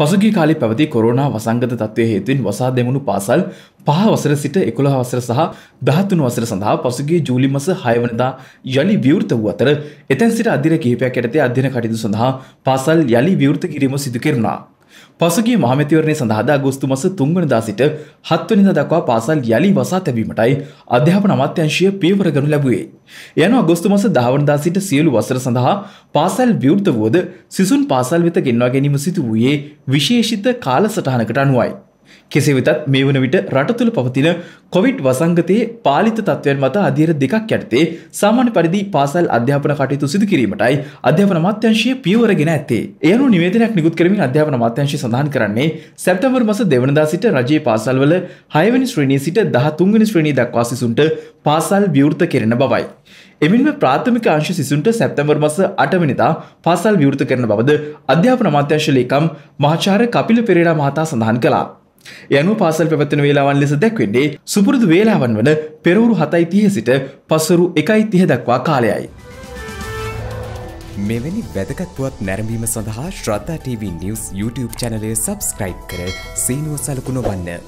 පසුගිය කාලේ පැවති කොරෝනා වසංගත තත්ත්වය හේතුවෙන් වසා දෙමුණු පාසල් පහ වසර සිට එකොළහ වසර සහ දහතුන් වසර සඳහා පසුගේ ජූලි මස හයවනදා යළි විවෘත වූ අතර එතැන් සිට අධිර කිහිපයක් ඇතේ අධ්‍යන කටයුතු සඳහා පාසල් යළි විවෘත කිරීම සිදු කෙරුණා. පසුගිය මහමැතිවරණය සඳහාද අගෝස්තු මස තුන්වනදා සිට හත්වනිදා දක්වා පාසල් යළි වසා තැබීමටයි අධ්‍යාපන අමාත්‍යංශය පියවර ගනු ලැබුවේ. යන අගෝස්තු මස දහවනදා සිට සියලු වසර සඳහා පාසල් විවෘත වුවද සිසුන් පාසල් වෙත ගෙන්වා ගැනීම සිදු වූයේ විශේෂිත කාලසටහනකට අනුවයි. කෙසේ වෙතත් මේ වන විට රට තුළ පවතින කොවිට් වසංගතයේ පාලිත තත්ත්වයන් මත අධියර දෙකක් යටතේ සාමාන්‍ය පරිදි පාසල් අධ්‍යාපන කටයුතු සිදු කිරීමටයි අධ්‍යාපන අමාත්‍යංශය පියවර ගෙන ඇත්තේ. ඒ අනුව නිවේදනයක් නිකුත් කරමින් අධ්‍යාපන අමාත්‍යංශය සඳහන් කරන්නේ සැප්තැම්බර් මාස දෙවනදා සිට රජයේ පාසල්වල 6 වෙනි ශ්‍රේණිය සිට 13 වෙනි ශ්‍රේණිය දක්වා සිසුන්ට පාසල් විවෘත කෙරෙන බවයි. එමින්ම ප්‍රාථමික අංශ සිසුන්ට සැප්තැම්බර් මස අටවනිදා පාසල් විවෘත කරන බවද අධ්‍යාපන අමාත්‍යංශ ලේකම් මහාචාර්ය කපිල පෙරේරා මහතා සඳහන් කළා. යනු පාසල් පැවැත්වෙන වේලාවන් ලෙස දැක්වෙන්නේ සුපුරුදු වේලාවන් වන පෙරවරු හතයි තිය සිට පසරු එකයි තිහ දක්වා කාලයයි. මෙවැනි වැදගත්වත් නැරඹීම සඳහා ශ්‍රද්ධා TV නිවස් YouTube චැනලය සබස්ක්‍රයිබ් කර සීනුව සලකුණ වන්න.